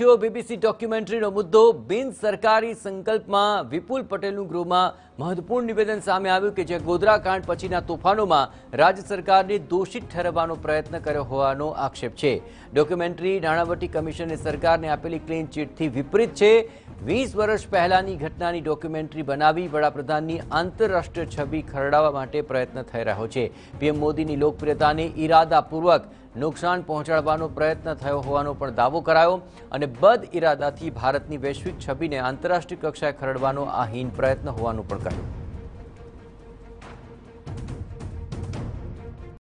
જો BBC documentary મુદ્દો બેન સરકારી સંકલ્પમાં વિપુલ પટેલનું ગ્રોમાં મહત્વપૂર્ણ નિવેદન સામે આવ્યું કે જે ગોદરાકાંડ પછીના તોફાનોમાં રાજ્ય સરકારે દોષિત ઠેરવવાનો પ્રયત્ન કર્યો હોવાનો આક્ષેપ છે ડોક્યુમેન્ટરી નાણાવટી કમિશન એ સરકારને આપેલી ક્લીન ચીટથી વિપરીત છે 20 વર્ષ પહેલાની ઘટનાની ડોક્યુમેન્ટરી બનાવી વડાપ્રધાનની આંતરરાષ્ટ્રીય છબી ખરડવા માટે પ્રયત્ન થઈ રહ્યો છે પીએમ મોદીની લોકપ્રિયતાને ઈરાદાપૂર્વક નુકસાન પહોંચાડવાનો પ્રયત્ન થયો હોવાનું પણ દાવો કરાયો અને બદ ઈરાદાથી ભારતની વૈશ્વિક છબીને આંતરરાષ્ટ્રીય કક્ષાએ ખરડવાનો આ હીન પ્રયત્ન હોવાનું પણ કહ્યું